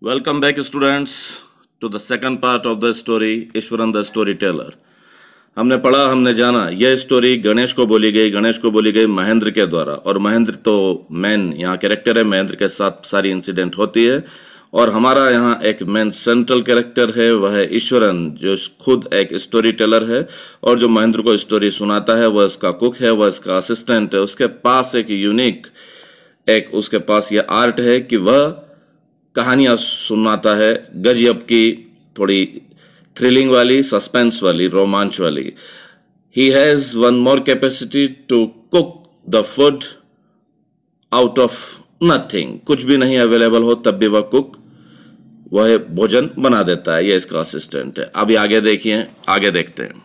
Welcome back students to the second part of the story Ishwaran the Storyteller. हमने पढ़ा हमने जाना यह स्टोरी गणेश को बोली गई गणेश को बोली गई महेंद्र के द्वारा और महेंद्र तो मेन यहाँ कैरेक्टर है महेंद्र के साथ सारी इंसिडेंट होती है और हमारा यहाँ एक मेन सेंट्रल कैरेक्टर है वह है ईश्वरन जो खुद एक स्टोरी टेलर है और जो महेंद्र को स्टोरी सुनाता है वह इसका कुक है वह इसका असिस्टेंट है उसके पास एक यूनिक एक उसके पास यह आर्ट है कि वह कहानियाँ सुनाता है गजब की थोड़ी थ्रिलिंग वाली सस्पेंस वाली रोमांच वाली he has one more capacity to cook the food out of nothing कुछ भी नहीं अवेलेबल हो तब भी वह कुक वह भोजन बना देता है यह इसका असिस्टेंट है अभी आगे देखिए आगे देखते हैं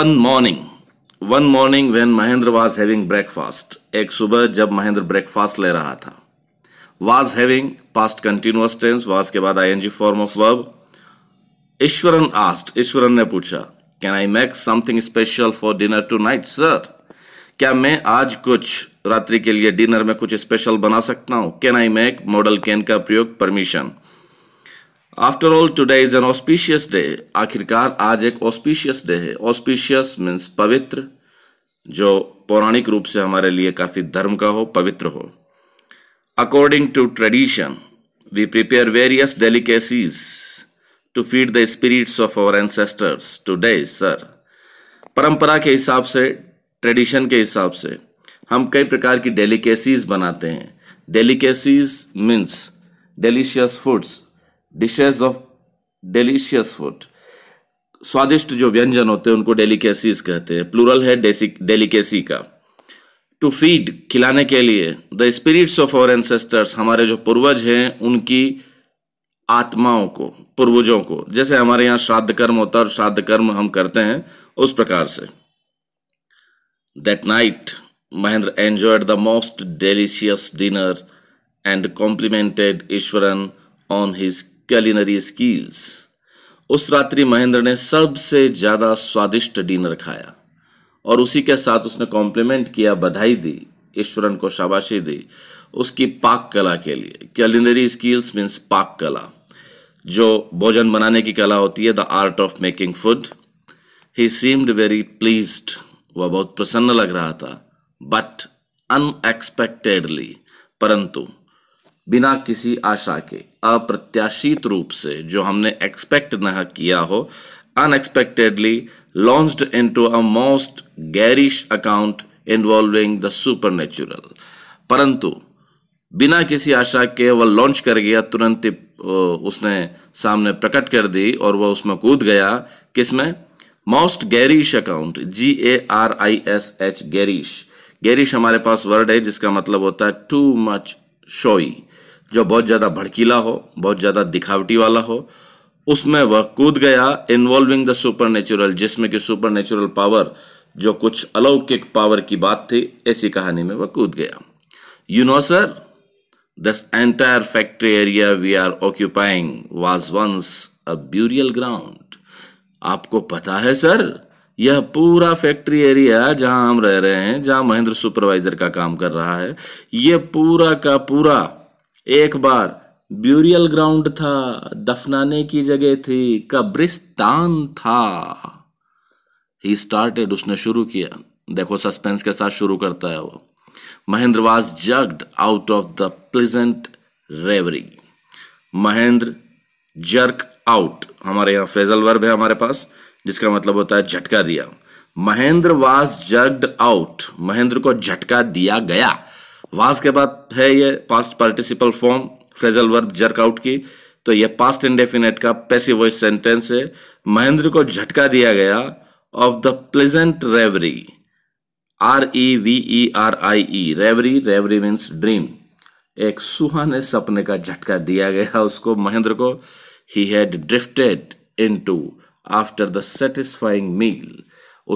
one morning one morning when Mahendra was having breakfast एक सुबह जब महेंद्र ब्रेकफास्ट ले रहा था was having past continuous tense was के बाद ING form of verb Ishwaran asked Ishwaran ने पूछा can I make something special for dinner tonight sir क्या मैं आज कुछ रात्रि के लिए डिनर में कुछ स्पेशल बना सकता हूं can I make model can का प्रयोग permission after all today is an auspicious day आखिरकार आज एक ऑस्पिशियस डे है ऑस्पिशियस मीन्स पवित्र जो पौराणिक रूप से हमारे लिए काफ़ी धर्म का हो पवित्र हो According to tradition, we prepare various delicacies to feed the spirits of our ancestors today, sir. परंपरा के हिसाब से ट्रेडिशन के हिसाब से हम कई प्रकार की डेलीकेसीज बनाते हैं delicacies means delicious foods dishes of delicious food स्वादिष्ट जो व्यंजन होते हैं उनको डेलीकेसीज कहते हैं प्लूरल है डेलीकेसी का टू फीड खिलाने के लिए the spirits of our ancestors हमारे जो पूर्वज हैं उनकी आत्माओं को पूर्वजों को जैसे हमारे यहां श्राद्ध कर्म होता है और श्राद्ध कर्म हम करते हैं उस प्रकार से that night Mahendra enjoyed the most delicious dinner and complimented Ishwaran on his culinary skills उस रात्रि महेंद्र ने सबसे ज़्यादा स्वादिष्ट डिनर खाया और उसी के साथ उसने कॉम्प्लीमेंट किया बधाई दी ईश्वरन को शाबाशी दी उसकी पाक कला के लिए कैलिनरी स्किल्स मीन्स पाक कला जो भोजन बनाने की कला होती है the art of making food he seemed very please वह बहुत प्रसन्न लग रहा था बट अनएक्सपेक्टेडली परंतु बिना किसी आशा के अप्रत्याशित रूप से जो हमने एक्सपेक्ट न किया हो unexpectedly launched into a most garish account involving the supernatural परंतु बिना किसी आशा के वह लॉन्च कर गया तुरंत उसने सामने प्रकट कर दी और वह उसमें कूद गया किसमें most garish account G A R I S H garish garish हमारे पास वर्ड है जिसका मतलब होता है टू मच शोई जो बहुत ज़्यादा भड़कीला हो बहुत ज़्यादा दिखावटी वाला हो उसमें वह कूद गया इन्वॉल्विंग द नेचुरल जिसमें कि नेचुरल पावर जो कुछ अलौकिक पावर की बात थी ऐसी कहानी में वह कूद गया you know sir this entire factory area we are occupying was once a burial ground आपको पता है सर यह पूरा फैक्ट्री एरिया जहां हम रह रहे हैं जहां महेंद्र सुपरवाइजर का काम कर रहा है यह पूरा का पूरा एक बार ब्यूरियल ग्राउंड था दफनाने की जगह थी कब्रिस्तान था ही स्टार्टेड उसने शुरू किया देखो सस्पेंस के साथ शुरू करता है वो Mahendra was jogged out of the pleasant reverie Mahendra jerk out हमारे यहाँ फ्रेजल वर्ब है हमारे पास जिसका मतलब होता है झटका दिया Mahendra was jogged out Mahendra को झटका दिया गया वाज के बाद है ये past participle form phrasal verb jerk out की तो यह पास्ट इंडेफिनेट का पैसिव वॉइस सेंटेंस है महेंद्र को झटका दिया गया off the pleasant reverie R E V E R I E reverie reverie means dream एक सुहाने सपने का झटका दिया गया उसको महेंद्र को he had drifted into after the satisfying meal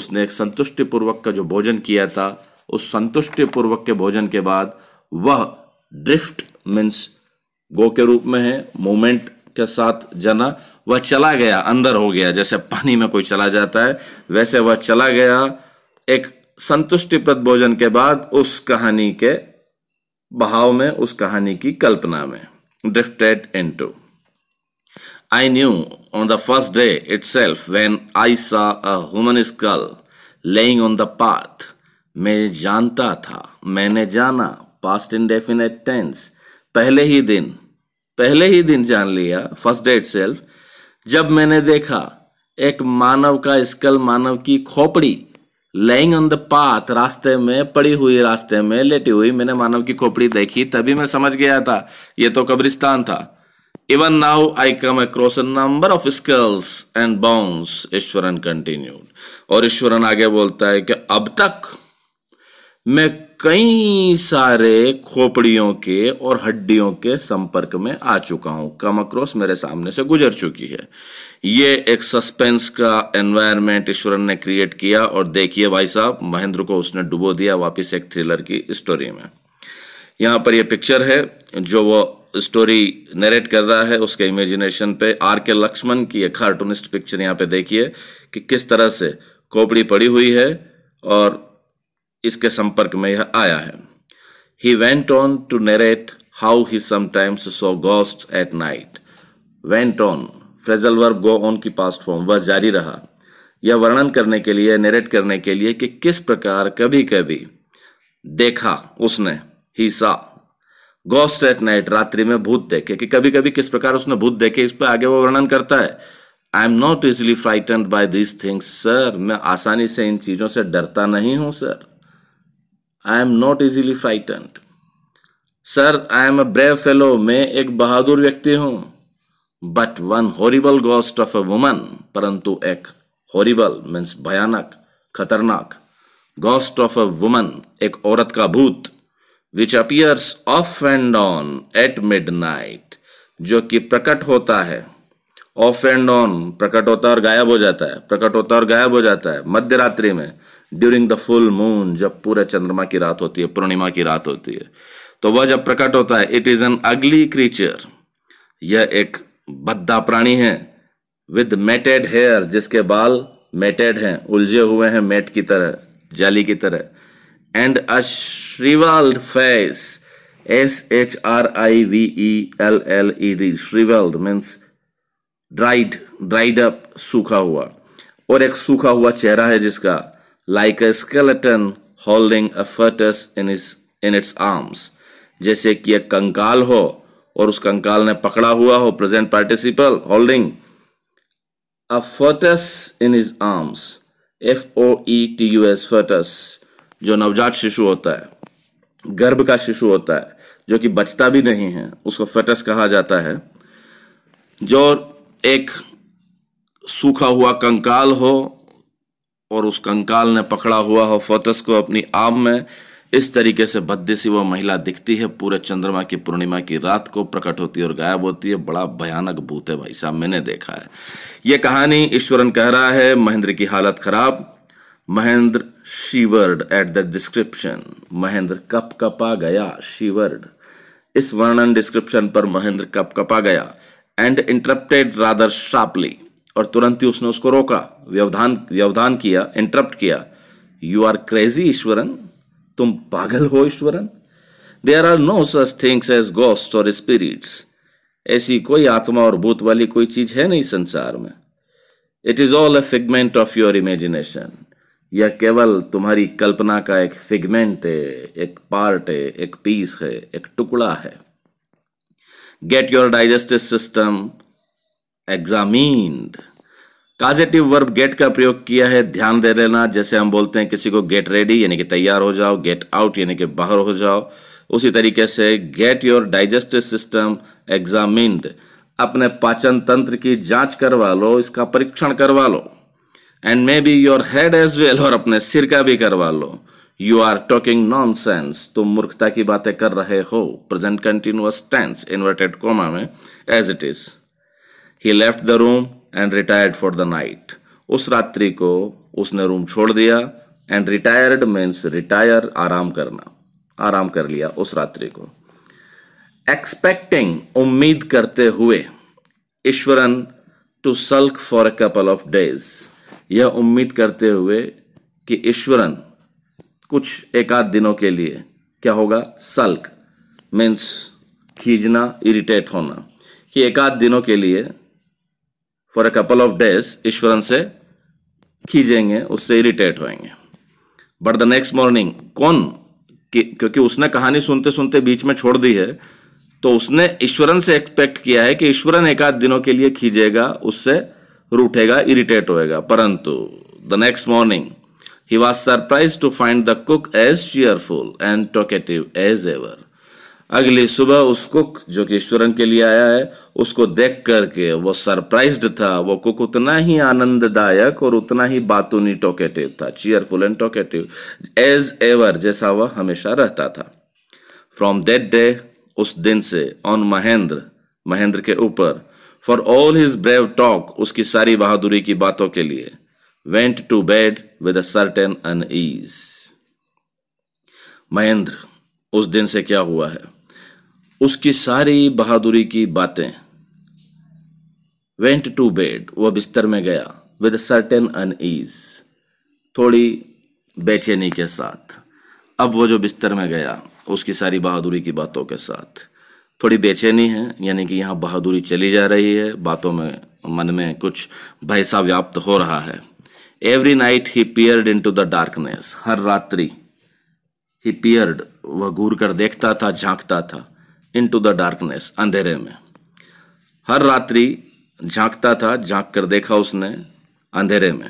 उसने एक संतुष्टिपूर्वक का जो भोजन किया था उस संतुष्टिपूर्वक के भोजन के बाद वह ड्रिफ्ट मीन्स गो के रूप में है मूवमेंट के साथ जना वह चला गया अंदर हो गया जैसे पानी में कोई चला जाता है वैसे वह चला गया एक संतुष्टिप्रद भोजन के बाद उस कहानी के बहाव में उस कहानी की कल्पना में drifted into I knew on the first day itself when I saw human skull lying on the path मैं जानता था मैंने जाना पास्ट इंडेफिनेट टेंस पहले ही दिन पहले ही दिन जान लिया फर्स्ट डे सेल्फ जब मैंने देखा एक मानव का स्कल मानव की खोपड़ी लेइंग ऑन द पाथ रास्ते में पड़ी हुई रास्ते में लेटी हुई मैंने मानव की खोपड़ी देखी तभी मैं समझ गया था ये तो कब्रिस्तान था even now I come across number of skulls and bones Ishwaran continued और ईश्वरन आगे बोलता है कि अब तक में कई सारे खोपड़ियों के और हड्डियों के संपर्क में आ चुका हूं कमक्रॉस मेरे सामने से गुजर चुकी है ये एक सस्पेंस का एनवायरनमेंट ईश्वरन ने क्रिएट किया और देखिए भाई साहब महेंद्र को उसने डुबो दिया वापस एक थ्रिलर की स्टोरी में यहां पर यह पिक्चर है जो वो स्टोरी नरेट कर रहा है उसके इमेजिनेशन पे आर के लक्ष्मण की एक कार्टूनिस्ट पिक्चर यहाँ पे देखिए कि किस तरह से खोपड़ी पड़ी हुई है और इसके संपर्क में यह आया है he went on to narrate how he sometimes saw ghost at night went on phrasal verb go on की पास्ट फॉर्म वह जारी रहा यह वर्णन करने के लिए नेरेट करने के लिए कि किस प्रकार कभी कभी देखा उसने ही सा गोस्ट एट नाइट रात्रि में भूत देखे कि कभी कभी किस प्रकार उसने भूत देखे इस पर आगे वो वर्णन करता है I am not easily frightened by these things sir मैं आसानी से इन चीज़ों से डरता नहीं हूं sir I am not easily frightened sir I am a brave fellow मैं एक बहादुर व्यक्ति हूं but one horrible ghost of a woman परंतु एक हॉरिबल मीन्स भयानक खतरनाक गोस्ट ऑफ अ वुमन एक औरत का भूत which appears off and on at midnight जो कि प्रकट होता है ऑफ एंड ऑन प्रकट होता है और गायब हो जाता है प्रकट होता है और गायब हो जाता है मध्य रात्रि में ड्यूरिंग द फुल मून जब पूरे चंद्रमा की रात होती है पूर्णिमा की रात होती है तो वह जब प्रकट होता है it is an ugly creature यह एक बद्दा प्राणी है विद मेटेड हेयर जिसके बाल मेटेड हैं उलझे हुए हैं मेट की तरह जाली की तरह and a face S H R I V E L L E D shrivelled means dried dried up सूखा हुआ और एक सूखा हुआ चेहरा है जिसका like a skeleton holding a fetus in his in its arms जैसे कि एक कंकाल हो और उस कंकाल ने पकड़ा हुआ हो present participle holding a foetus in his arms F O E T U S foetus जो नवजात शिशु होता है गर्भ का शिशु होता है जो कि बचता भी नहीं है उसको फटस कहा जाता है जो एक सूखा हुआ कंकाल हो और उस कंकाल ने पकड़ा हुआ फोतस को अपनी आम में इस तरीके से बद्दी सी वह महिला दिखती है पूरे चंद्रमा की पूर्णिमा की रात को प्रकट होती है और गायब होती है बड़ा भयानक भूत है भाई साहब मैंने देखा है यह कहानी ईश्वरन कह रहा है महेंद्र की हालत खराब Mahendra shivered at the description Mahendra कप कपा गया शिवर्ड इस वर्णन डिस्क्रिप्शन पर महेंद्र कप कपा गया एंड इंटरप्टेड रादर शार्पली और तुरंत ही उसने उसको रोका व्यवधान व्यवधान किया इंटरप्ट किया यू आर क्रेजी ईश्वरन तुम पागल हो Ishwaran there are no such things as ghost और स्पिरिट्स ऐसी कोई आत्मा और भूत वाली कोई चीज है नहीं संसार में it is all a figment of your imagination यह केवल तुम्हारी कल्पना का एक फिगमेंट है एक पार्ट है एक पीस है एक टुकड़ा है get your digestive system examined causative verb get का प्रयोग किया है ध्यान दे लेना जैसे हम बोलते हैं किसी को गेट रेडी यानी कि तैयार हो जाओ गेट आउट यानी कि बाहर हो जाओ उसी तरीके से get your digestive system examined अपने पाचन तंत्र की जांच करवा लो इसका परीक्षण करवा लो and may be your head as well और अपने सिर का भी करवा लो you are talking nonsense तुम मूर्खता की बातें कर रहे हो present continuous tense inverted comma में as it is he left the room and retired for the night उस रात्रि को उसने रूम छोड़ दिया एंड रिटायर्ड मीन्स रिटायर आराम करना आराम कर लिया उस रात्रि को एक्सपेक्टिंग उम्मीद करते हुए Ishwaran to sulk for a couple of days यह उम्मीद करते हुए कि ईश्वरन कुछ एक आध दिनों के लिए क्या होगा सल्क मीन्स खींचना इरिटेट होना कि एक आध दिनों के लिए for a couple of days Ishwaran से खींचेंगे उससे इरिटेट होएंगे बट द नेक्स्ट मॉर्निंग कौन क्योंकि उसने कहानी सुनते सुनते बीच में छोड़ दी है तो उसने ईश्वरन से एक्सपेक्ट किया है कि ईश्वरन एक आध दिनों के लिए खींचेगा उससे रूठेगा इरिटेट होएगा परंतु the next morning he was surprise to find the cook as cheerful and talkative as ever अगली सुबह उस कुक जो कि ईश्वरन के लिए आया है उसको देख करके वो सरप्राइज्ड था वो कुक उतना ही आनंददायक और उतना ही बातूनी टोकेटिव था cheerful and talkative as ever जैसा वह हमेशा रहता था फ्रॉम दैट डे उस दिन से ऑन महेंद्र महेंद्र के ऊपर for all his brave talk उसकी सारी बहादुरी की बातों के लिए went to bed with a certain unease Mahendra उस दिन से क्या हुआ है उसकी सारी बहादुरी की बातें वेंट टू बेड वह बिस्तर में गया विद सर्टेन अन ईज थोड़ी बेचैनी के साथ अब वो जो बिस्तर में गया उसकी सारी बहादुरी की बातों के साथ थोड़ी बेचैनी है यानी कि यहाँ बहादुरी चली जा रही है बातों में मन में कुछ भैसा व्याप्त हो रहा है every night he peered into the darkness हर रात्रि ही पियर्ड वह घूर कर देखता था झांकता था टू द डार्कनेस अंधेरे में हर रात्रि झांकता था झांक कर देखा उसने अंधेरे में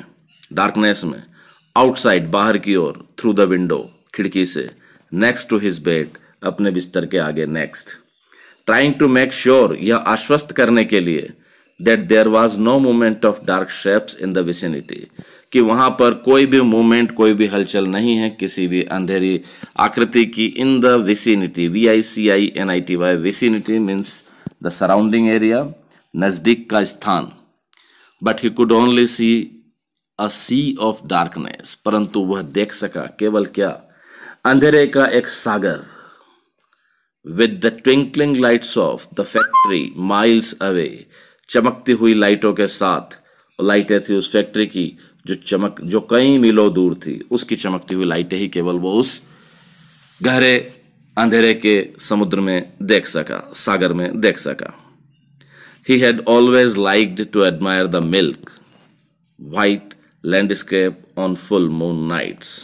डार्कनेस में आउटसाइड बाहर की ओर थ्रू द विंडो खिड़की से नेक्स्ट टू हिज बेड अपने बिस्तर के आगे next trying to make sure यह आश्वस्त करने के लिए that there was no moment of dark shapes in the vicinity कि वहां पर कोई भी मूवमेंट कोई भी हलचल नहीं है किसी भी अंधेरी आकृति की in the vicinity V I C I N I T Y vicinity means the surrounding area नज़दीक का स्थान but he could only see a sea of darkness परंतु वह देख सका केवल क्या अंधेरे का एक सागर with the twinkling lights of the factory miles away चमकती हुई लाइटों के साथ लाइटें थी उस फैक्ट्री की जो चमक जो कई मीलों दूर थी उसकी चमकती हुई लाइटें ही केवल वो उस गहरे अंधेरे के समुद्र में देख सका सागर में देख सका he had always liked to admire the milk white landscape on full moon nights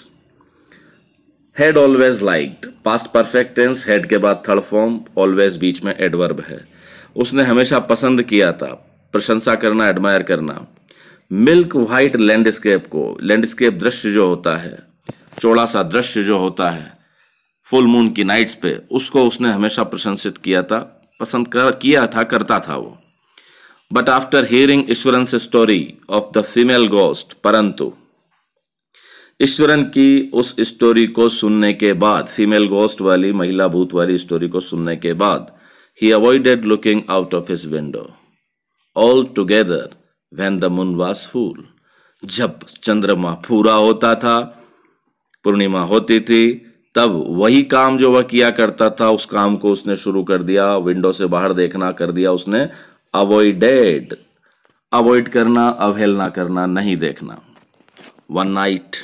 had always liked past perfect tense had के बाद थर्ड फॉर्म ऑलवेज बीच में एडवर्ब है उसने हमेशा पसंद किया था प्रशंसा करना एडमायर करना मिल्क व्हाइट लैंडस्केप को लैंडस्केप दृश्य जो होता है चौड़ा सा दृश्य जो होता है फुल मून की नाइट्स पे उसको उसने हमेशा प्रशंसित किया था पसंद कर किया था करता था वो बट आफ्टर हियरिंग ईश्वरन से story of the female ghost परंतु ईश्वरन की उस स्टोरी को सुनने के बाद फीमेल गोस्ट वाली महिला भूत वाली स्टोरी को सुनने के बाद he avoided looking out of his window altogether when the moon was full जब चंद्रमा पूरा होता था पूर्णिमा होती थी तब वही काम जो वह किया करता था उस काम को उसने शुरू कर दिया विंडो से बाहर देखना कर दिया उसने अवॉइडेड अवॉइड करना अवहेलना करना नहीं देखना one night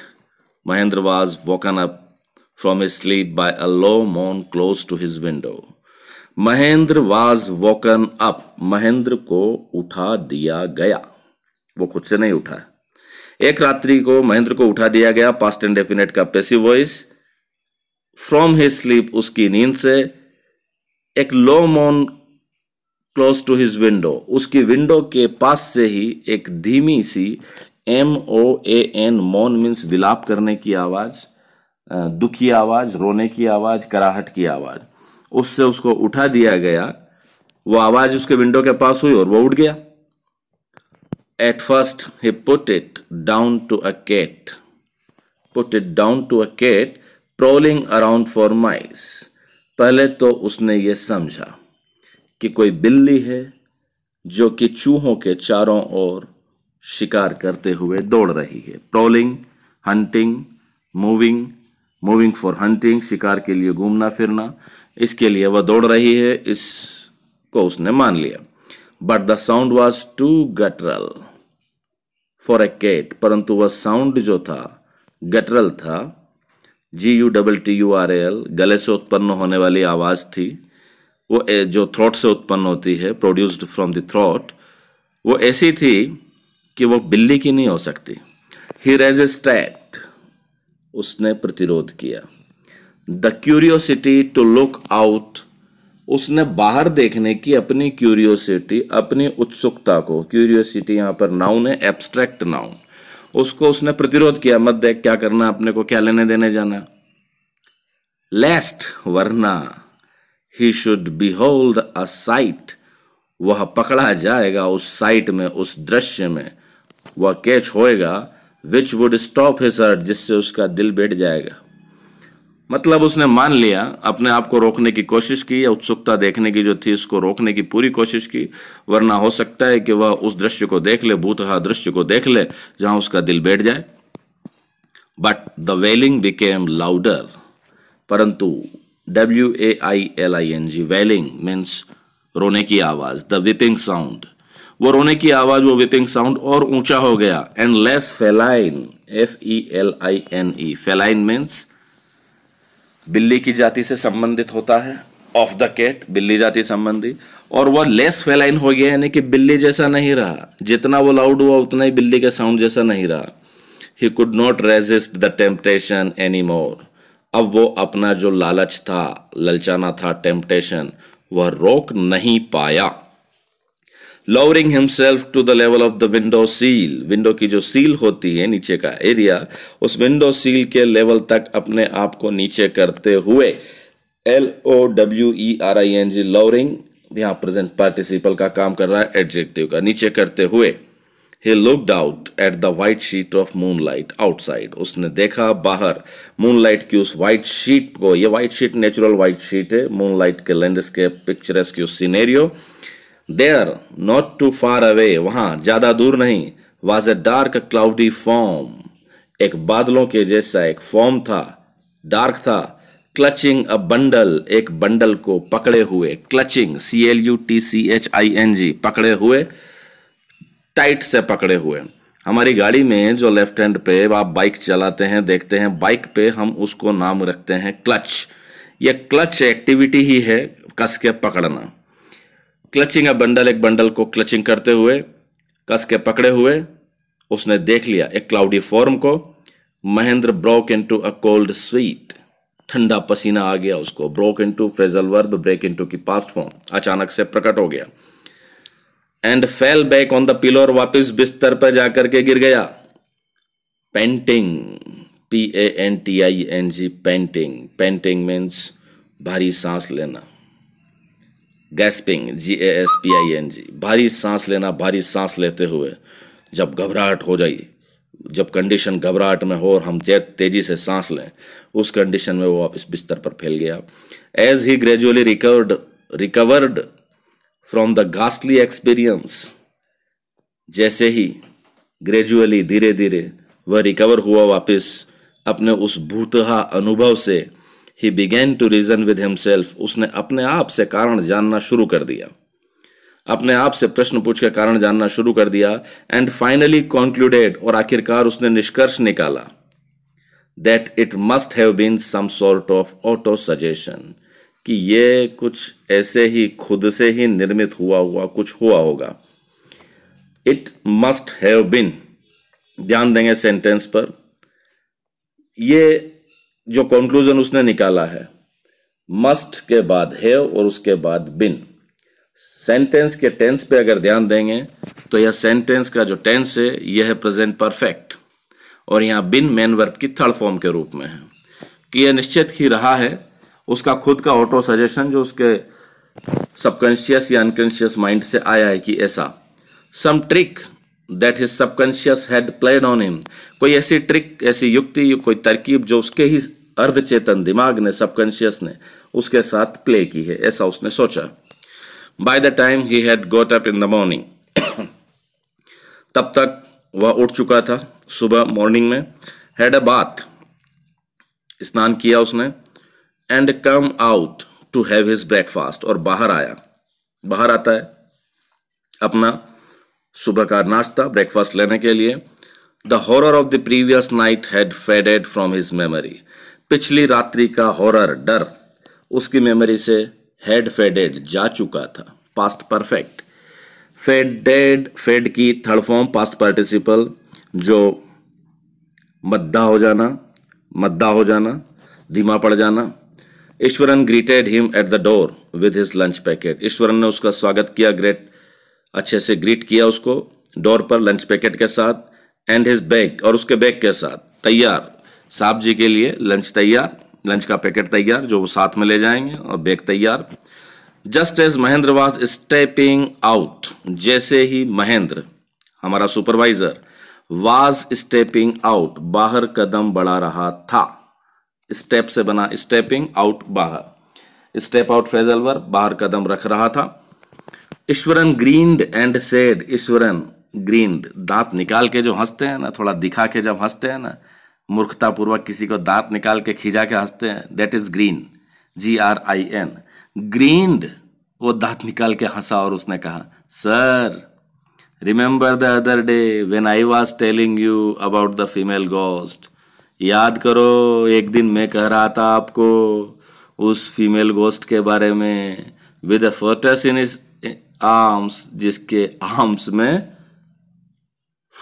Mahendra was woken up from his by by a low moan close to his Mahendra was woken up Mahendra को उठा दिया गया वो खुद से नहीं उठा एक रात्रि को महेंद्र को उठा दिया गया पास्ट एंड डेफिनेट का passive voice from his sleep उसकी नींद से एक low moan close to his window उसकी विंडो के पास से ही एक धीमी सी M O A N moan means विलाप करने की आवाज़ दुखी आवाज़ रोने की आवाज़ कराहट की आवाज़ उससे उसको उठा दिया गया वो आवाज़ उसके विंडो के पास हुई और वो उठ गया At first, he put it down to a cat. Put it down to a cat, prowling around for mice. पहले तो उसने ये समझा कि कोई बिल्ली है जो कि चूहों के चारों ओर शिकार करते हुए दौड़ रही है prowling hunting moving moving for hunting शिकार के लिए घूमना फिरना इसके लिए वह दौड़ रही है इसको उसने मान लिया but the sound was too guttural for a cat परंतु वह साउंड जो था गटरल था G U double T U R L गले से उत्पन्न होने वाली आवाज़ थी वो जो थ्रोट से उत्पन्न होती है प्रोड्यूस्ड फ्रॉम द थ्रोट वो ऐसी थी कि वो बिल्ली की नहीं हो सकती ही रेज स्टैट उसने प्रतिरोध किया the curiosity to look out उसने बाहर देखने की अपनी क्यूरियोसिटी अपनी उत्सुकता को क्यूरियोसिटी यहाँ पर नाउन है एब्स्ट्रैक्ट नाउन उसको उसने प्रतिरोध किया मत देख क्या करना अपने को क्या लेने देने जाना लेस्ट वरना he should be hold a sight वह पकड़ा जाएगा उस साइट में उस दृश्य में वह कैच होएगा विच वुड स्टॉप हिज जिससे उसका दिल बैठ जाएगा मतलब उसने मान लिया अपने आप को रोकने की कोशिश की या उत्सुकता देखने की जो थी उसको रोकने की पूरी कोशिश की वरना हो सकता है कि वह उस दृश्य को देख ले भूतहा दृश्य को देख ले जहां उसका दिल बैठ जाए but the wailing became louder परंतु W A I L I N G wailing means रोने की आवाज़ द विपिंग साउंड वो रोने की आवाज़ वो विपिंग साउंड और ऊंचा हो गया and less feline F E L I N E feline means बिल्ली की जाति से संबंधित होता है ऑफ द कैट बिल्ली जाति संबंधी और वह लेस फेलाइन हो गया यानी कि बिल्ली जैसा नहीं रहा जितना वो लाउड हुआ उतना ही बिल्ली का साउंड जैसा नहीं रहा he could not resist the temptation any more अब वो अपना जो लालच था ललचाना था टेम्पटेशन वह रोक नहीं पाया lowering himself to the level of the window sill window की जो सील होती है नीचे का एरिया उस विंडो सील के लेवल तक अपने आप को नीचे करते हुए L O W E R I N G lowering यहां प्रेजेंट पार्टिसिपल का काम कर रहा है एडजेक्टिव का नीचे करते हुए he looked out at the white sheet of moonlight outside उसने देखा बाहर मूनलाइट की उस वाइट शीट को ये white sheet natural white sheet है मूनलाइट के लैंडस्केप पिक्चरस की उस scenery there not too far away वहां ज़्यादा दूर नहीं was a dark cloudy form एक बादलों के जैसा एक फॉर्म था डार्क था क्लचिंग अ बंडल एक बंडल को पकड़े हुए clutching C L U T C H I N G पकड़े हुए टाइट से पकड़े हुए हमारी गाड़ी में जो लेफ्ट हैंड पे आप बाइक चलाते हैं देखते हैं बाइक पे हम उसको नाम रखते हैं क्लच ये क्लच एक्टिविटी ही है कस के पकड़ना क्लचिंग बंडल एक बंडल को क्लचिंग करते हुए कस के पकड़े हुए उसने देख लिया एक क्लाउडी फॉर्म को Mahendra broke into a cold sweat ठंडा पसीना आ गया उसको broke into phrasal verb break into की पास्ट फॉर्म अचानक से प्रकट हो गया and fell back on the pillow और वापिस बिस्तर पर जाकर के गिर गया panting P A N T I N G panting panting means भारी सांस लेना gasping G A S P I N G भारी सांस लेना भारी सांस लेते हुए जब घबराहट हो जाए जब कंडीशन घबराहट में हो और हम तेजी से सांस लें उस कंडीशन में वो वापस बिस्तर पर फैल गया as he gradually recovered recovered from the ghastly experience जैसे ही ग्रेजुअली धीरे धीरे वह रिकवर हुआ वापस अपने उस भूतहा अनुभव से he began to reason with himself उसने अपने आप से कारण जानना शुरू कर दिया अपने आप से प्रश्न पूछकर कारण जानना शुरू कर दिया एंड फाइनली कॉन्क्लूडेड और आखिरकार उसने निष्कर्ष निकाला that it must have been some sort of auto suggestion कि ये कुछ ऐसे ही खुद से ही निर्मित हुआ हुआ कुछ हुआ होगा इट मस्ट हैव बीन ध्यान देंगे सेंटेंस पर ये जो कंक्लूजन उसने निकाला है मस्ट के बाद है और उसके बाद बिन सेंटेंस के टेंस पे अगर ध्यान देंगे तो यह सेंटेंस का जो टेंस है यह है प्रेजेंट परफेक्ट और यहाँ बिन मेन वर्ब की थर्ड फॉर्म के रूप में है कि यह निश्चित ही रहा है उसका खुद का ऑटो सजेशन जो उसके सबकॉन्शियस या अनकॉन्शियस माइंड से आया है कि ऐसा some trick that his subconscious had played on him कोई ऐसी ट्रिक ऐसी युक्ति कोई तरकीब जो उसके ही अर्धचेतन दिमाग ने सबकॉन्शियस ने उसके साथ प्ले की है ऐसा उसने सोचा by the time he had got up in the morning तब तक वह उठ चुका था सुबह मॉर्निंग में हैड अ बाथ स्नान किया उसने and come out to have his breakfast और बाहर आया बाहर आता है अपना सुबह का नाश्ता ब्रेकफास्ट लेने के लिए the horror of the previous night had faded from his memory पिछली रात्रि का हॉरर डर उसकी मेमोरी से हेड फेडेड जा चुका था पास्ट परफेक्ट फेडेड फेड की थर्ड फॉर्म पास्ट पार्टिसिपल जो मद्दा हो जाना मद्दा हो जाना धीमा पड़ जाना Ishwaran greeted him at the door with his lunch packet Ishwaran ने उसका स्वागत किया ग्रेट अच्छे से ग्रीट किया उसको डोर पर लंच पैकेट के साथ एंड हिज बैग और उसके बैग के साथ तैयार साहब जी के लिए लंच तैयार लंच का पैकेट तैयार जो वो साथ में ले जाएंगे और बैग तैयार just as Mahendra was stepping out जैसे ही महेंद्र हमारा सुपरवाइजर वाज स्टेपिंग आउट बाहर कदम बढ़ा रहा था स्टेप से बना स्टेपिंग आउट बाहर स्टेप आउट फ्रेजल वर बाहर कदम रख रहा था Ishwaran grinned and said Ishwaran grinned दांत निकाल के जो हंसते हैं ना थोड़ा दिखा के जब हंसते हैं ना मूर्खतापूर्वक किसी को दांत निकाल के खिजा के हंसते हैं that is grin G R I N grin वो दांत निकाल के हंसा और उसने कहा sir remember the other day when I was telling you about the female ghost याद करो एक दिन मैं कह रहा था आपको उस फीमेल गोस्ट के बारे में with a foetus in his arms जिसके आर्म्स में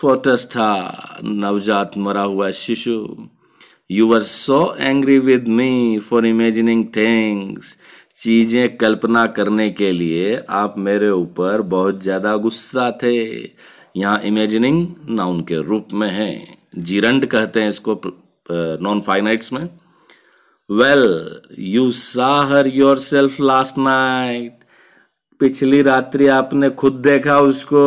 फोटस था नवजात मरा हुआ शिशु you are so angry with me for imagining things चीज़ें कल्पना करने के लिए आप मेरे ऊपर बहुत ज़्यादा गुस्सा थे यहाँ इमेजिनिंग नाउन के रूप में है जीरंड कहते हैं इसको नॉन फाइनाइट्स में well you saw her yourself last night पिछली रात्रि आपने खुद देखा उसको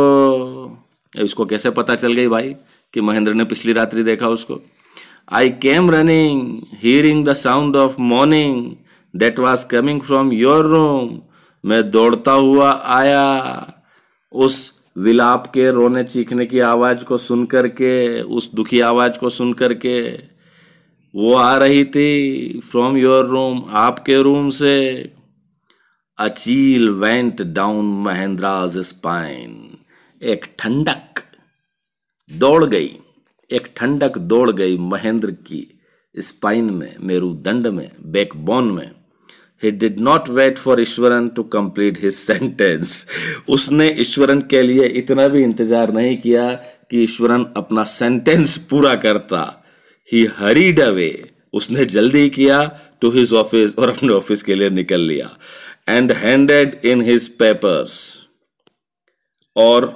इसको कैसे पता चल गई भाई कि महेंद्र ने पिछली रात्रि देखा उसको I came running hearing the sound of moaning that was coming from your room मैं दौड़ता हुआ आया उस विलाप के रोने चीखने की आवाज़ को सुन करके के उस दुखी आवाज़ को सुन कर के वो आ रही थी फ्रॉम योर रूम आपके रूम से a chill went down Mahendra's spine एक ठंडक दौड़ गई एक ठंडक दौड़ गई महेंद्र की स्पाइन में मेरुदंड में बैकबोन में he did not wait for Ishwaran to complete his sentence उसने ईश्वरन के लिए इतना भी इंतजार नहीं किया कि ईश्वरन अपना सेंटेंस पूरा करता ही हरीड अवे उसने जल्दी किया टू हिज ऑफिस और अपने ऑफिस के लिए निकल लिया and handed in his papers और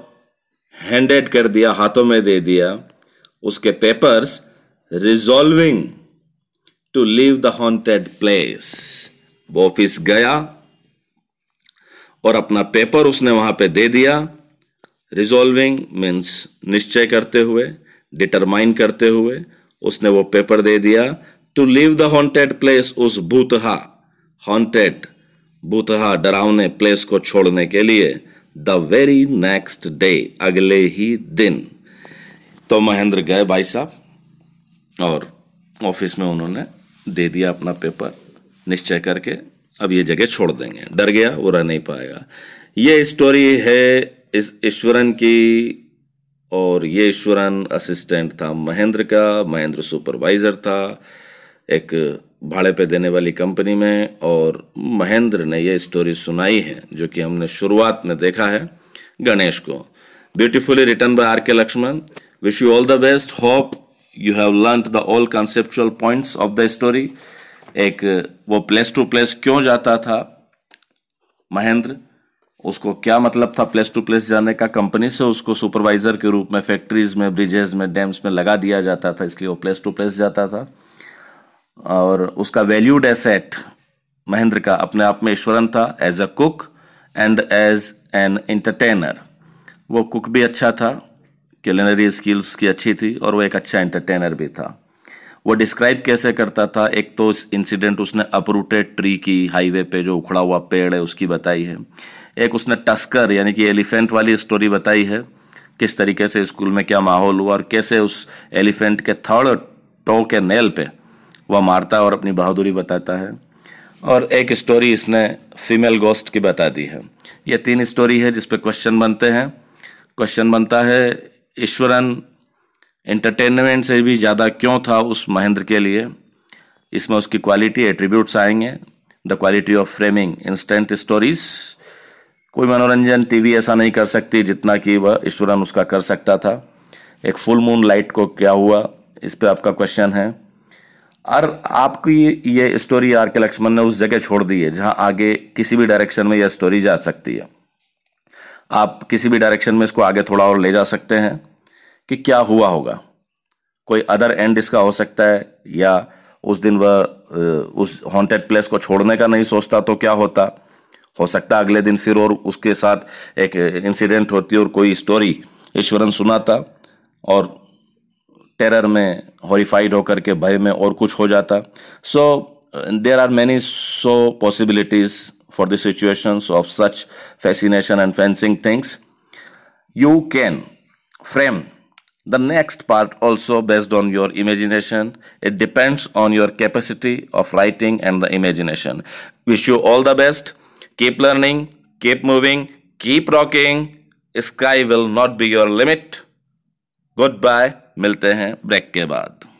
हैंडेड कर दिया हाथों में दे दिया उसके papers resolving to leave the haunted place वो ऑफिस गया और अपना पेपर उसने वहां पे दे दिया रिजॉल्विंग मीन्स निश्चय करते हुए डिटरमाइन करते हुए उसने वो पेपर दे दिया to leave the haunted place उस बूतहा हॉन्टेड बूतहा डरावने प्लेस को छोड़ने के लिए द वेरी नेक्स्ट डे अगले ही दिन तो महेंद्र गए भाई साहब और ऑफिस में उन्होंने दे दिया अपना पेपर निश्चय करके अब ये जगह छोड़ देंगे डर गया वो रह नहीं पाएगा ये स्टोरी है इस ईश्वरन की और ये ईश्वरन असिस्टेंट था महेंद्र का महेंद्र सुपरवाइज़र था एक भाड़े पे देने वाली कंपनी में और महेंद्र ने यह स्टोरी सुनाई है जो कि हमने शुरुआत में देखा है गणेश को beautifully written by R K Lakshman wish you all the best hope you have learn the all conceptual points of the story एक वो प्लेस टू प्लेस क्यों जाता था महेंद्र उसको क्या मतलब था प्लेस टू प्लेस जाने का कंपनी से उसको सुपरवाइजर के रूप में फैक्ट्रीज में ब्रिजेज में डैम्स में लगा दिया जाता था इसलिए वो प्लेस टू प्लेस जाता था और उसका वैल्यूड एसेट महेंद्र का अपने आप में ईश्वरन था as a cook and as an entertainer वो कुक भी अच्छा था कुलिनरी स्किल्स की अच्छी थी और वो एक अच्छा एंटरटेनर भी था वो डिस्क्राइब कैसे करता था एक तो इंसिडेंट उसने अपरूटेड ट्री की हाईवे पे जो उखड़ा हुआ पेड़ है उसकी बताई है एक उसने टस्कर यानी कि एलिफेंट वाली स्टोरी बताई है किस तरीके से स्कूल में क्या माहौल हुआ और कैसे उस एलिफेंट के थर्ड टो के नेल पे वह मारता और अपनी बहादुरी बताता है और एक स्टोरी इसने फीमेल गोस्ट की बता दी है यह तीन स्टोरी है जिस पर क्वेश्चन बनते हैं क्वेश्चन बनता है ईश्वरन एंटरटेनमेंट से भी ज़्यादा क्यों था उस महेंद्र के लिए इसमें उसकी क्वालिटी एट्रीब्यूट्स आएंगे the quality of framing instant stories कोई मनोरंजन टीवी ऐसा नहीं कर सकती जितना कि वह ईश्वरन उसका कर सकता था एक फुल मून लाइट को क्या हुआ इस पर आपका क्वेश्चन है और आपकी ये स्टोरी आर के लक्ष्मण ने उस जगह छोड़ दी है जहाँ आगे किसी भी डायरेक्शन में यह स्टोरी जा सकती है आप किसी भी डायरेक्शन में इसको आगे थोड़ा और ले जा सकते हैं कि क्या हुआ होगा कोई अदर एंड इसका हो सकता है या उस दिन वह उस हॉन्टेड प्लेस को छोड़ने का नहीं सोचता तो क्या होता हो सकता अगले दिन फिर और उसके साथ एक इंसिडेंट होती और कोई स्टोरी ईश्वरन सुनाता और टेरर में हॉरीफाइड होकर के भय में और कुछ हो जाता so there are many so possibilities for the situation of such fascination and fancying things you can frame the next part also based on your imagination it depends on your capacity of writing and the imagination wish you all the best keep learning keep moving keep rocking sky will not be your limit goodbye मिलते हैं break के बाद